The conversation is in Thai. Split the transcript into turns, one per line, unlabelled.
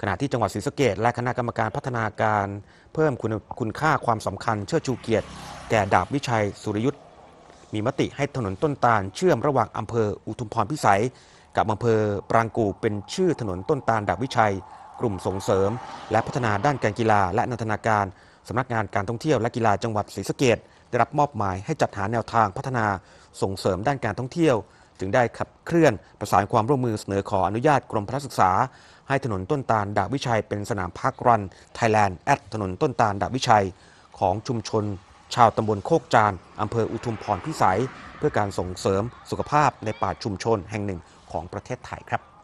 ขณะที่จังหวัดศรีสะเกดและคณะกรรมการพัฒนาการเพิ่มคุณคุณค่าความสำคัญเชื่อชูเกียรติ แก่ดาบวิชัยสุริยุทธ์มีมติให้ถนนต้นตาลเชื่อมระหว่างอำเภออุทุมพรพิสัย กับอำเภอปรางกูเป็นชื่อถนนต้นตาลดาบวิชัย กลุ่มส่งเสริม และพัฒนาด้านการกีฬา และนันทนาการสำนักงานการท่องเที่ยวและกีฬาจังหวัดศรีสะเกดได้รับมอบหมายให้จัดหาแนวทางพัฒนาส่งเสริมด้านการท่องเที่ยวจึงได้ขับเคลื่อนประสานความร่วมมือเสนอขออนุญาตกรมพระศึกษาให้ถนนต้นตาลดาบวิชัยเป็นสนามพักรันไทยแลนด์แอดถนนต้นตาลดาบวิชัยของชุมชนชาวตำบลโคกจานอำเภออุทุมพรพิสัยเพื่อการส่งเสริมสุขภาพในป่าชุมชนแห่งหนึ่งของประเทศไทยครับ